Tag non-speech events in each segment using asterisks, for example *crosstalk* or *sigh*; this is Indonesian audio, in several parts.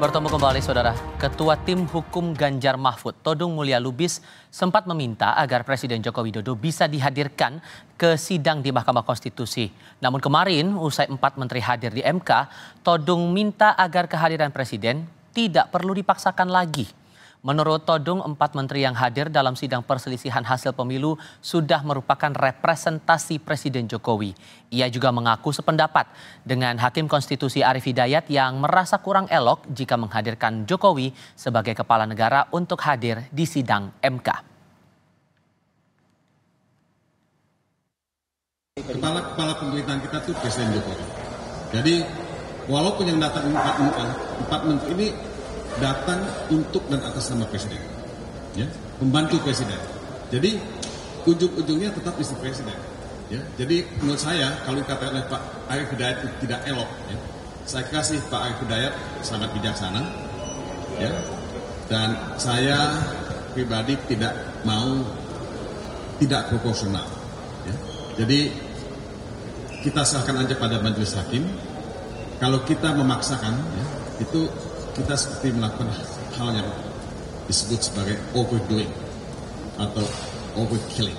Bertemu kembali saudara, Ketua Tim Hukum Ganjar Mahfud Todung Mulia Lubis sempat meminta agar Presiden Joko Widodo bisa dihadirkan ke sidang di Mahkamah Konstitusi. Namun kemarin usai empat menteri hadir di MK, Todung minta agar kehadiran Presiden tidak perlu dipaksakan lagi. Menurut Todung, empat menteri yang hadir dalam sidang perselisihan hasil pemilu sudah merupakan representasi Presiden Jokowi. Ia juga mengaku sependapat dengan Hakim Konstitusi Arief Hidayat yang merasa kurang elok jika menghadirkan Jokowi sebagai kepala negara untuk hadir di sidang MK. Kepala-kepala pemerintahan kita itu Presiden Jokowi. Jadi walaupun yang datang empat menteri ini datang untuk dan atas nama presiden. Ya, pembantu presiden. Jadi ujung-ujungnya tetap istri presiden. Ya, jadi menurut saya kalau dikatakan Pak Arief Hidayat itu tidak elok. Ya. Saya kasih Pak Arief Hidayat sangat bijaksana. Ya. Dan saya pribadi tidak mau tidak proporsional. Ya. Jadi kita serahkan aja pada majelis hakim. Kalau kita memaksakan, ya, itu kita seperti melakukan hal yang disebut sebagai overdoing atau overkilling.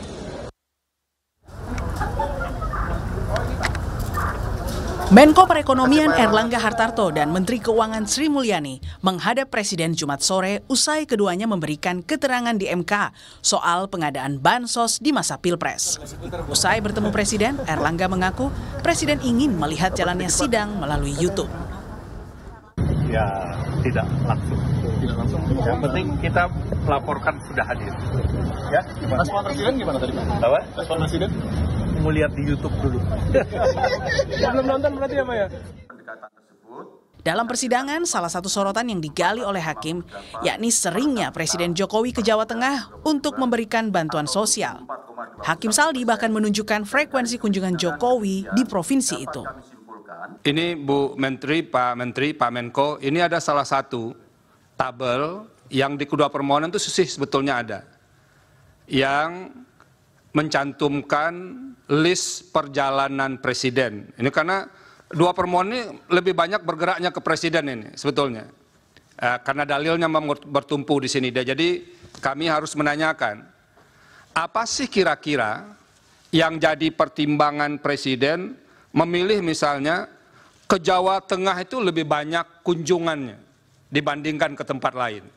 Menko Perekonomian Erlangga Hartarto dan Menteri Keuangan Sri Mulyani menghadap Presiden Jumat sore usai keduanya memberikan keterangan di MK soal pengadaan bansos di masa Pilpres. Usai bertemu Presiden, Erlangga mengaku Presiden ingin melihat jalannya sidang melalui YouTube ya tidak langsung. Tidak langsung. Yang penting kita melaporkan sudah hadir. Ya. Mas Respon presiden gimana tadi Pak? Apa? Respon presiden? Mau lihat di YouTube dulu. *laughs* Belum nonton berarti ya Maya? Dalam persidangan, salah satu sorotan yang digali oleh hakim, yakni seringnya Presiden Jokowi ke Jawa Tengah untuk memberikan bantuan sosial. Hakim Saldi bahkan menunjukkan frekuensi kunjungan Jokowi di provinsi itu. Ini Bu Menteri, Pak Menteri, Pak Menko, ini ada salah satu tabel yang di kedua permohonan itu sih sebetulnya ada. Yang mencantumkan list perjalanan presiden. Ini karena dua permohonan ini lebih banyak bergeraknya ke presiden ini sebetulnya. Eh, karena dalilnya bertumpu di sini. Jadi kami harus menanyakan, apa sih kira-kira yang jadi pertimbangan presiden memilih misalnya ke Jawa Tengah itu lebih banyak kunjungannya dibandingkan ke tempat lain.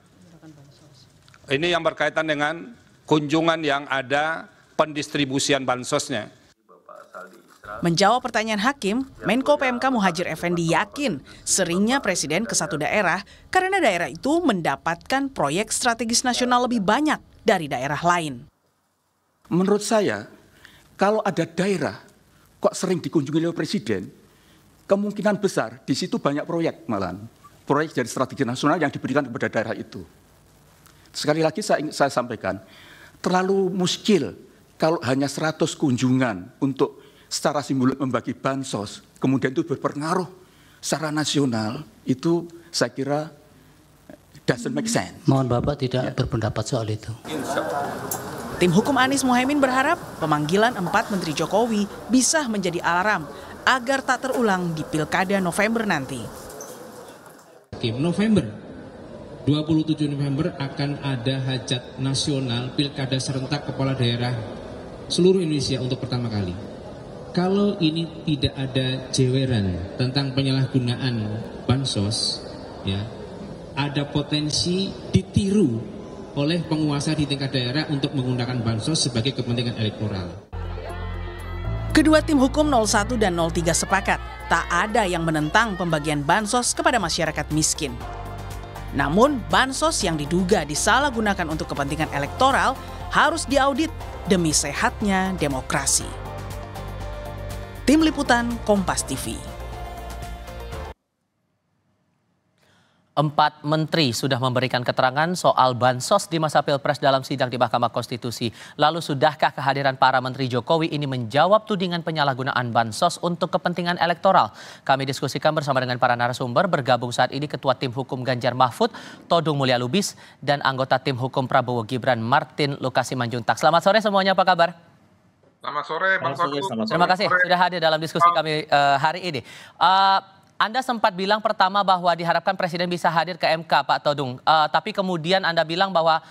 Ini yang berkaitan dengan kunjungan yang ada pendistribusian bansosnya. Menjawab pertanyaan hakim, Menko PMK Muhajir Effendi yakin seringnya presiden ke satu daerah karena daerah itu mendapatkan proyek strategis nasional lebih banyak dari daerah lain. Menurut saya, kalau ada daerah kok sering dikunjungi oleh presiden, kemungkinan besar di situ banyak proyek malahan. Proyek dari strategi nasional yang diberikan kepada daerah itu. Sekali lagi saya, saya sampaikan, terlalu muskil kalau hanya 100 kunjungan untuk secara simbolik membagi bansos, kemudian itu berpengaruh secara nasional, itu saya kira doesn't make sense. Mohon Bapak tidak ya. berpendapat soal itu. Tim hukum Anies Mohaimin berharap pemanggilan empat Menteri Jokowi bisa menjadi alarm agar tak terulang di Pilkada November nanti. Hakim November 27 November akan ada hajat nasional Pilkada serentak kepala daerah seluruh Indonesia untuk pertama kali. Kalau ini tidak ada jeweran tentang penyalahgunaan bansos, ya, ada potensi ditiru oleh penguasa di tingkat daerah untuk menggunakan bansos sebagai kepentingan elektoral. Kedua tim hukum 01 dan 03 sepakat, tak ada yang menentang pembagian bansos kepada masyarakat miskin. Namun, bansos yang diduga disalahgunakan untuk kepentingan elektoral harus diaudit demi sehatnya demokrasi. Tim Liputan Kompas TV Empat menteri sudah memberikan keterangan soal bansos di masa pilpres dalam sidang di Mahkamah Konstitusi. Lalu sudahkah kehadiran para menteri Jokowi ini menjawab tudingan penyalahgunaan bansos untuk kepentingan elektoral? Kami diskusikan bersama dengan para narasumber bergabung saat ini Ketua Tim Hukum Ganjar Mahfud, Todung Mulia Lubis, dan anggota Tim Hukum Prabowo Gibran Martin Lukasi Manjuntak. Selamat sore semuanya, apa kabar? Selamat sore, Bang Selamat sore, Terima kasih sudah hadir dalam diskusi kami uh, hari ini. Uh, anda sempat bilang pertama bahwa diharapkan Presiden bisa hadir ke MK, Pak Todung. Uh, tapi kemudian Anda bilang bahwa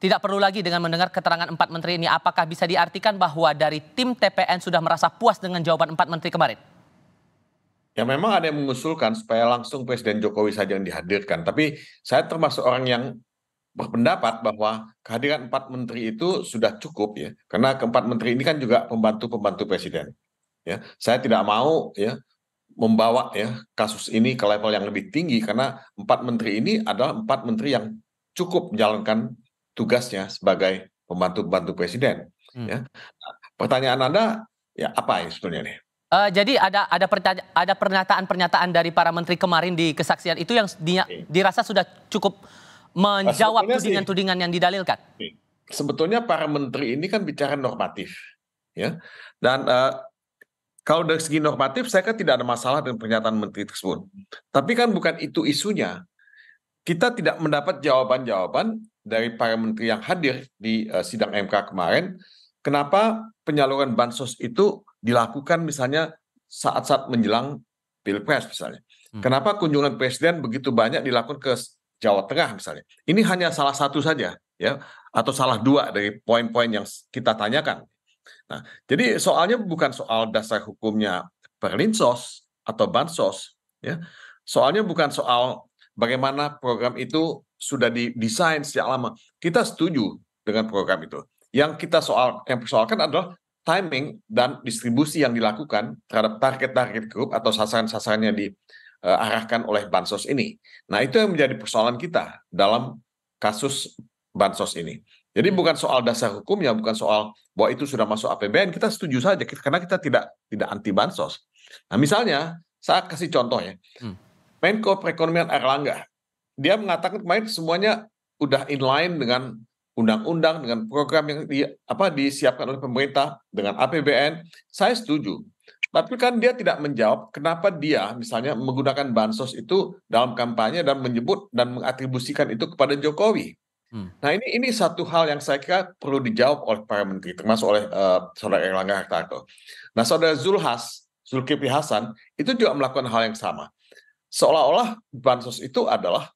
tidak perlu lagi dengan mendengar keterangan empat menteri ini. Apakah bisa diartikan bahwa dari tim TPN sudah merasa puas dengan jawaban empat menteri kemarin? Ya memang ada yang mengusulkan supaya langsung Presiden Jokowi saja yang dihadirkan. Tapi saya termasuk orang yang berpendapat bahwa kehadiran empat menteri itu sudah cukup ya. Karena keempat menteri ini kan juga pembantu-pembantu Presiden. Ya, saya tidak mau ya membawa ya kasus ini ke level yang lebih tinggi karena empat menteri ini adalah empat menteri yang cukup menjalankan tugasnya sebagai pembantu-pembantu presiden. Hmm. Ya. Nah, pertanyaan Anda ya apa ya sebetulnya nih? Uh, jadi ada ada ada pernyataan-pernyataan dari para menteri kemarin di kesaksian itu yang di, dirasa sudah cukup menjawab tudingan-tudingan yang didalilkan. Sebetulnya para menteri ini kan bicara normatif, ya. Dan uh, kalau dari segi normatif saya kan tidak ada masalah dengan pernyataan menteri tersebut. Tapi kan bukan itu isunya. Kita tidak mendapat jawaban-jawaban dari para menteri yang hadir di uh, sidang MK kemarin. Kenapa penyaluran bansos itu dilakukan misalnya saat-saat menjelang pilpres misalnya? Hmm. Kenapa kunjungan presiden begitu banyak dilakukan ke Jawa Tengah misalnya? Ini hanya salah satu saja ya atau salah dua dari poin-poin yang kita tanyakan. Nah, jadi soalnya bukan soal dasar hukumnya perlinsos atau bansos, ya. Soalnya bukan soal bagaimana program itu sudah didesain sejak lama. Kita setuju dengan program itu. Yang kita soal yang persoalkan adalah timing dan distribusi yang dilakukan terhadap target-target grup atau sasaran-sasarannya diarahkan eh, oleh bansos ini. Nah, itu yang menjadi persoalan kita dalam kasus bansos ini. Jadi bukan soal dasar hukum ya, bukan soal bahwa itu sudah masuk APBN, kita setuju saja karena kita tidak tidak anti bansos. Nah, misalnya saya kasih contoh ya. Hmm. Menko Perekonomian Erlangga, dia mengatakan kemarin semuanya udah inline dengan undang-undang dengan program yang di, apa disiapkan oleh pemerintah dengan APBN. Saya setuju. Tapi kan dia tidak menjawab kenapa dia misalnya menggunakan bansos itu dalam kampanye dan menyebut dan mengatribusikan itu kepada Jokowi. Hmm. Nah ini ini satu hal yang saya kira perlu dijawab oleh para menteri, termasuk oleh uh, saudara Erlangga Hartarto. Nah saudara Zulhas, Zulkifli Hasan itu juga melakukan hal yang sama. Seolah-olah bansos itu adalah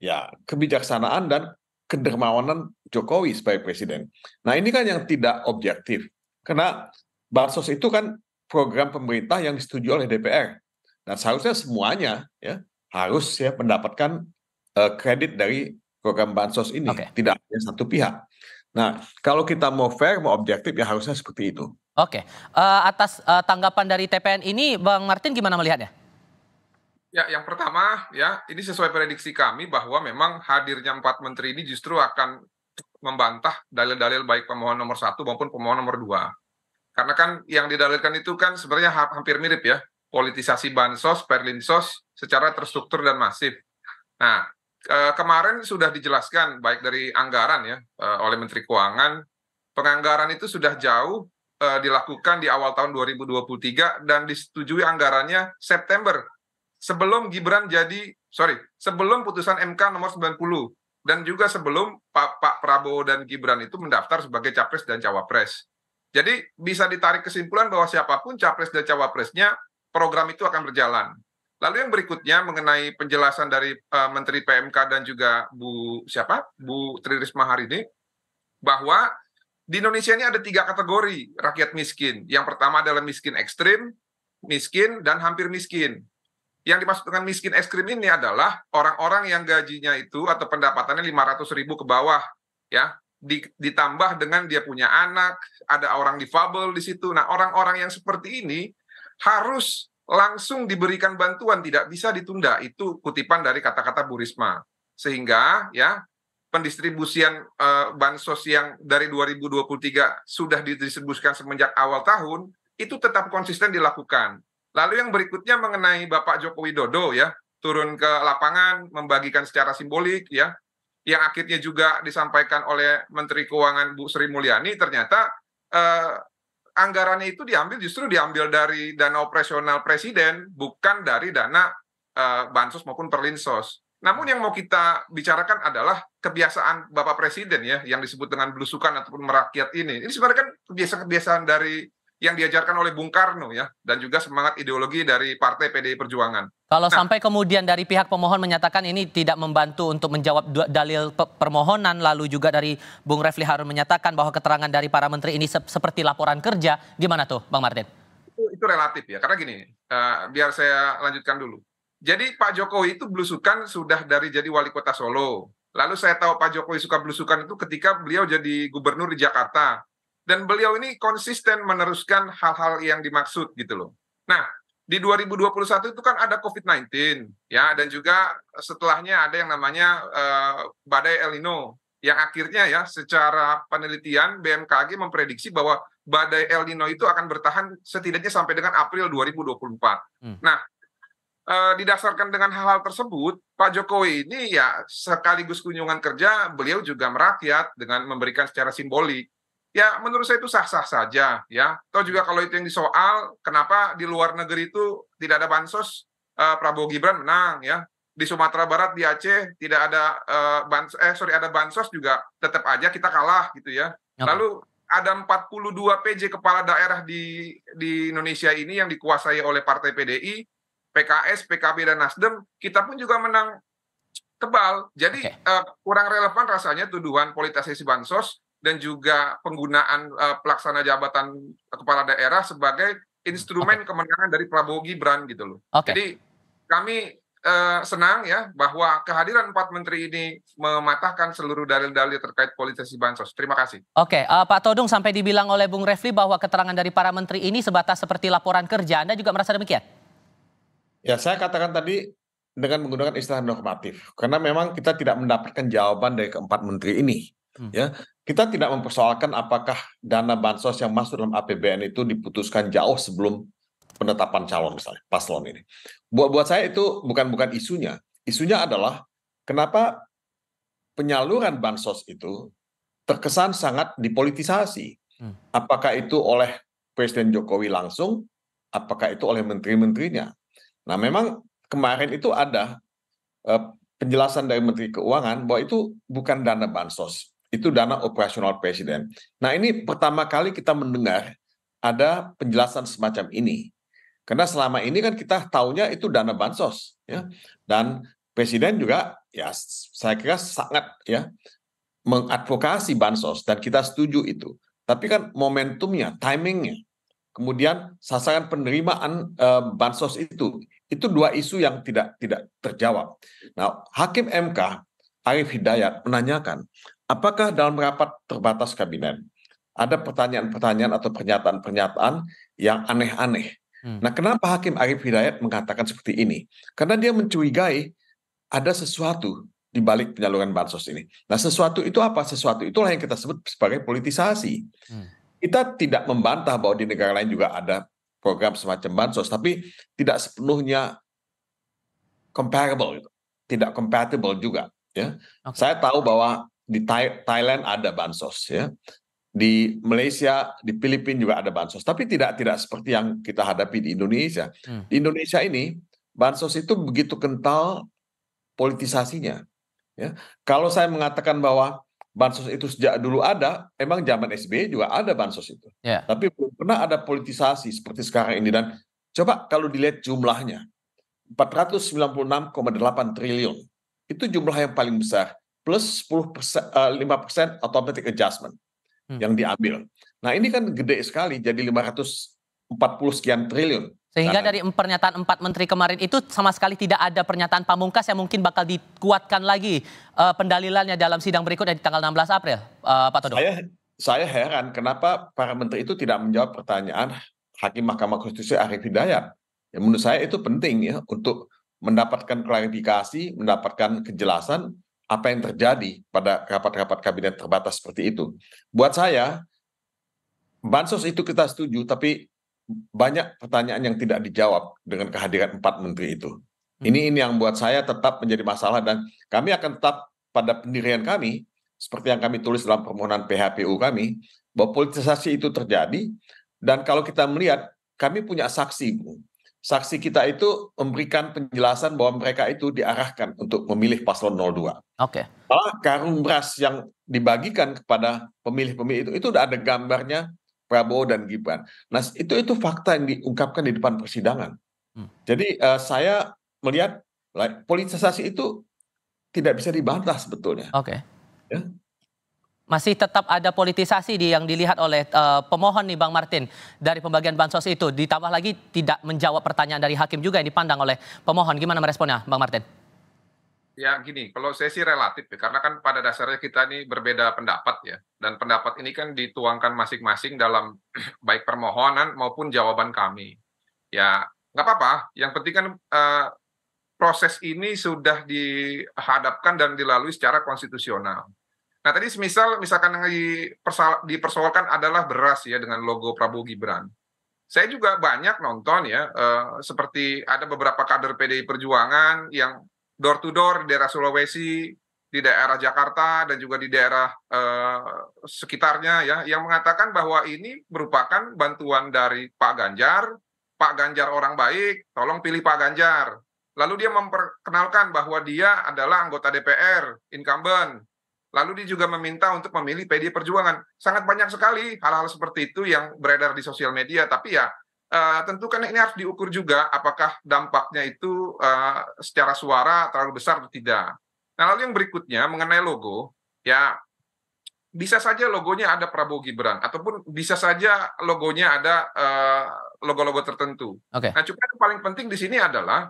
ya kebijaksanaan dan kedermawanan Jokowi sebagai presiden. Nah ini kan yang tidak objektif, karena bansos itu kan program pemerintah yang disetujui oleh DPR. Dan seharusnya semuanya ya harus ya mendapatkan uh, kredit dari program bansos ini, okay. tidak hanya satu pihak. Nah, kalau kita mau fair, mau objektif, ya harusnya seperti itu. Oke, okay. uh, eh, atas uh, tanggapan dari TPN ini, Bang Martin gimana melihatnya? Ya, yang pertama ya, ini sesuai prediksi kami bahwa memang hadirnya empat menteri ini justru akan membantah dalil-dalil baik pemohon nomor satu maupun pemohon nomor dua. Karena kan yang didalilkan itu kan sebenarnya hampir mirip ya, politisasi bansos, perlinsos secara terstruktur dan masif. Nah, Eh, kemarin sudah dijelaskan baik dari anggaran ya eh, oleh Menteri Keuangan penganggaran itu sudah jauh eh, dilakukan di awal tahun 2023 dan disetujui anggarannya September sebelum Gibran jadi sorry sebelum putusan MK nomor 90 dan juga sebelum Pak, Pak Prabowo dan Gibran itu mendaftar sebagai capres dan cawapres. Jadi bisa ditarik kesimpulan bahwa siapapun capres dan cawapresnya program itu akan berjalan. Lalu yang berikutnya mengenai penjelasan dari uh, Menteri PMK dan juga Bu siapa? Bu Tri Risma hari ini bahwa di Indonesia ini ada tiga kategori rakyat miskin. Yang pertama adalah miskin ekstrim, miskin, dan hampir miskin. Yang dimaksud dengan miskin ekstrim ini adalah orang-orang yang gajinya itu atau pendapatannya lima ratus ribu ke bawah. ya Ditambah dengan dia punya anak, ada orang difabel di situ. Nah orang-orang yang seperti ini harus langsung diberikan bantuan tidak bisa ditunda itu kutipan dari kata-kata Bu Risma sehingga ya pendistribusian uh, bansos yang dari 2023 sudah didistribusikan semenjak awal tahun itu tetap konsisten dilakukan lalu yang berikutnya mengenai Bapak Joko Widodo ya turun ke lapangan membagikan secara simbolik ya yang akhirnya juga disampaikan oleh Menteri Keuangan Bu Sri Mulyani ternyata uh, anggarannya itu diambil justru diambil dari dana operasional presiden, bukan dari dana uh, bansos maupun perlinsos. Namun yang mau kita bicarakan adalah kebiasaan Bapak Presiden ya yang disebut dengan belusukan ataupun merakyat ini. Ini sebenarnya kan kebiasaan-kebiasaan dari yang diajarkan oleh Bung Karno ya dan juga semangat ideologi dari Partai PDI Perjuangan. Kalau nah, sampai kemudian dari pihak pemohon menyatakan ini tidak membantu untuk menjawab dalil permohonan lalu juga dari Bung Refli Harun menyatakan bahwa keterangan dari para menteri ini se seperti laporan kerja, gimana tuh Bang Martin? Itu, itu relatif ya karena gini, uh, biar saya lanjutkan dulu. Jadi Pak Jokowi itu belusukan sudah dari jadi wali kota Solo. Lalu saya tahu Pak Jokowi suka belusukan itu ketika beliau jadi gubernur di Jakarta dan beliau ini konsisten meneruskan hal-hal yang dimaksud gitu loh. Nah, di 2021 itu kan ada COVID-19 ya dan juga setelahnya ada yang namanya uh, badai El Nino yang akhirnya ya secara penelitian BMKG memprediksi bahwa badai El Nino itu akan bertahan setidaknya sampai dengan April 2024. Hmm. Nah, eh, didasarkan dengan hal-hal tersebut, Pak Jokowi ini ya sekaligus kunjungan kerja, beliau juga merakyat dengan memberikan secara simbolik ya menurut saya itu sah-sah saja ya. atau juga kalau itu yang disoal, kenapa di luar negeri itu tidak ada bansos uh, Prabowo Gibran menang ya. Di Sumatera Barat di Aceh tidak ada uh, eh, bansos eh sorry ada bansos juga tetap aja kita kalah gitu ya. Lalu ada 42 PJ kepala daerah di di Indonesia ini yang dikuasai oleh Partai PDI, PKS, PKB dan Nasdem, kita pun juga menang tebal. Jadi okay. uh, eh, kurang relevan rasanya tuduhan politisasi bansos dan juga penggunaan uh, pelaksana jabatan kepala daerah sebagai instrumen okay. kemenangan dari Prabowo Gibran gitu loh. Okay. Jadi kami uh, senang ya bahwa kehadiran empat menteri ini mematahkan seluruh dalil-dalil terkait politisasi bansos. Terima kasih. Oke, okay. uh, eh, Pak Todung sampai dibilang oleh Bung Refli bahwa keterangan dari para menteri ini sebatas seperti laporan kerja. Anda juga merasa demikian? Ya, saya katakan tadi dengan menggunakan istilah normatif karena memang kita tidak mendapatkan jawaban dari keempat menteri ini. Hmm. Ya, kita tidak mempersoalkan apakah dana bansos yang masuk dalam APBN itu diputuskan jauh sebelum penetapan calon misalnya paslon ini. Buat buat saya itu bukan bukan isunya. Isunya adalah kenapa penyaluran bansos itu terkesan sangat dipolitisasi. Hmm. Apakah itu oleh Presiden Jokowi langsung, apakah itu oleh menteri-menterinya. Nah, memang kemarin itu ada eh, penjelasan dari Menteri Keuangan bahwa itu bukan dana bansos itu dana operasional presiden. Nah ini pertama kali kita mendengar ada penjelasan semacam ini. Karena selama ini kan kita taunya itu dana bansos, ya. Dan presiden juga ya saya kira sangat ya mengadvokasi bansos dan kita setuju itu. Tapi kan momentumnya, timingnya, kemudian sasaran penerimaan eh, bansos itu, itu dua isu yang tidak tidak terjawab. Nah, Hakim MK Arif Hidayat menanyakan apakah dalam rapat terbatas kabinet ada pertanyaan-pertanyaan atau pernyataan-pernyataan yang aneh-aneh. Hmm. Nah, kenapa Hakim Arief Hidayat mengatakan seperti ini? Karena dia mencurigai ada sesuatu di balik penyaluran bansos ini. Nah, sesuatu itu apa? Sesuatu itulah yang kita sebut sebagai politisasi. Hmm. Kita tidak membantah bahwa di negara lain juga ada program semacam bansos, tapi tidak sepenuhnya comparable, tidak compatible juga. Ya, okay. saya tahu bahwa di Thailand ada bansos ya di Malaysia, di Filipina juga ada bansos, tapi tidak tidak seperti yang kita hadapi di Indonesia. Hmm. Di Indonesia ini bansos itu begitu kental politisasinya. Ya. Kalau saya mengatakan bahwa bansos itu sejak dulu ada, emang zaman SBY juga ada bansos itu, yeah. tapi belum pernah ada politisasi seperti sekarang ini. Dan coba kalau dilihat jumlahnya, 496,8 triliun itu jumlah yang paling besar plus 10 persen, 5 eh, persen automatic adjustment hmm. yang diambil. Nah ini kan gede sekali, jadi 540 sekian triliun. Sehingga dari pernyataan empat menteri kemarin itu sama sekali tidak ada pernyataan pamungkas yang mungkin bakal dikuatkan lagi uh, pendalilannya dalam sidang berikutnya di tanggal 16 April, uh, Pak Todong. Saya, saya heran kenapa para menteri itu tidak menjawab pertanyaan Hakim Mahkamah Konstitusi Arif Hidayat. Ya, menurut saya itu penting ya untuk mendapatkan klarifikasi, mendapatkan kejelasan apa yang terjadi pada rapat-rapat kabinet terbatas seperti itu. Buat saya, bansos itu kita setuju, tapi banyak pertanyaan yang tidak dijawab dengan kehadiran empat menteri itu. Hmm. Ini ini yang buat saya tetap menjadi masalah dan kami akan tetap pada pendirian kami seperti yang kami tulis dalam permohonan PHPU kami bahwa politisasi itu terjadi dan kalau kita melihat kami punya saksi saksi kita itu memberikan penjelasan bahwa mereka itu diarahkan untuk memilih paslon 02. Oke. Okay. Malah karung beras yang dibagikan kepada pemilih-pemilih itu itu udah ada gambarnya Prabowo dan Gibran. Nah, itu itu fakta yang diungkapkan di depan persidangan. Hmm. Jadi uh, saya melihat like, politisasi itu tidak bisa dibantah sebetulnya. Oke. Okay. Ya? masih tetap ada politisasi di yang dilihat oleh uh, pemohon nih Bang Martin dari pembagian bansos itu ditambah lagi tidak menjawab pertanyaan dari hakim juga yang dipandang oleh pemohon gimana meresponnya Bang Martin? Ya gini, kalau saya sih relatif ya, karena kan pada dasarnya kita ini berbeda pendapat ya. Dan pendapat ini kan dituangkan masing-masing dalam *clears throat* baik permohonan maupun jawaban kami. Ya nggak apa-apa, yang penting kan uh, proses ini sudah dihadapkan dan dilalui secara konstitusional Nah tadi semisal misalkan yang dipersoalkan adalah beras ya dengan logo Prabowo Gibran. Saya juga banyak nonton ya eh, seperti ada beberapa kader PDI Perjuangan yang door to door di daerah Sulawesi, di daerah Jakarta dan juga di daerah eh, sekitarnya ya yang mengatakan bahwa ini merupakan bantuan dari Pak Ganjar, Pak Ganjar orang baik, tolong pilih Pak Ganjar. Lalu dia memperkenalkan bahwa dia adalah anggota DPR incumbent Lalu dia juga meminta untuk memilih PD Perjuangan. Sangat banyak sekali hal-hal seperti itu yang beredar di sosial media. Tapi ya uh, eh, tentu kan ini harus diukur juga apakah dampaknya itu uh, secara suara terlalu besar atau tidak. Nah lalu yang berikutnya mengenai logo, ya bisa saja logonya ada Prabowo Gibran ataupun bisa saja logonya ada eh, logo-logo uh, tertentu. Okay. Nah cuma yang paling penting di sini adalah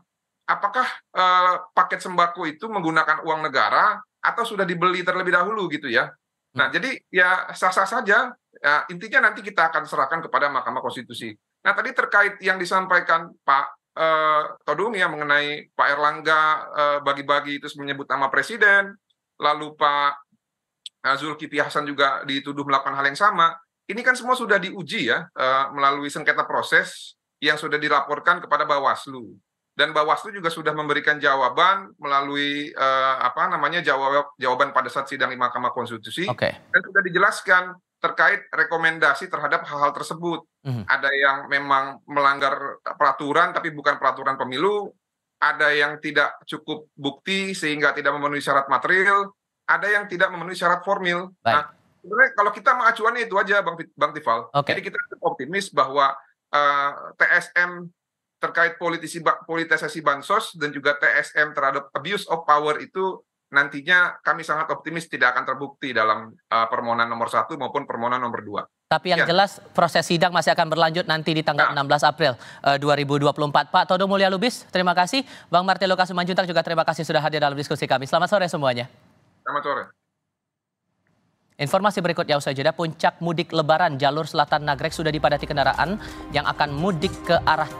apakah uh, paket sembako itu menggunakan uang negara atau sudah dibeli terlebih dahulu gitu ya. Nah, hmm. jadi ya sah-sah saja. Ya, intinya nanti kita akan serahkan kepada Mahkamah Konstitusi. Nah, tadi terkait yang disampaikan Pak eh, Todung ya mengenai Pak Erlangga bagi eh, bagi-bagi itu menyebut nama presiden, lalu Pak eh, Zulkifli Hasan juga dituduh melakukan hal yang sama. Ini kan semua sudah diuji ya eh, melalui sengketa proses yang sudah dilaporkan kepada Bawaslu dan Bawaslu juga sudah memberikan jawaban melalui uh, apa namanya jawab jawaban pada saat sidang di Mahkamah Konstitusi okay. dan sudah dijelaskan terkait rekomendasi terhadap hal-hal tersebut. Mm Ada yang memang melanggar peraturan tapi bukan peraturan pemilu, ada yang tidak cukup bukti sehingga tidak memenuhi syarat material, ada yang tidak memenuhi syarat formil. Nah, sebenarnya kalau kita mengacuannya itu aja Bang Bang Tifal. Okay. Jadi kita optimis bahwa uh, eh, TSM terkait politisi politisasi bansos dan juga TSM terhadap abuse of power itu nantinya kami sangat optimis tidak akan terbukti dalam uh, permohonan nomor satu maupun permohonan nomor dua. Tapi yang ya. jelas proses sidang masih akan berlanjut nanti di tanggal ya. nah. 16 April eh, uh, 2024. Pak Todo Mulia Lubis, terima kasih. Bang Martelo Kasumanjuntak juga terima kasih sudah hadir dalam diskusi kami. Selamat sore semuanya. Selamat sore. Informasi berikutnya usai jeda, puncak mudik lebaran jalur selatan Nagrek sudah dipadati kendaraan yang akan mudik ke arah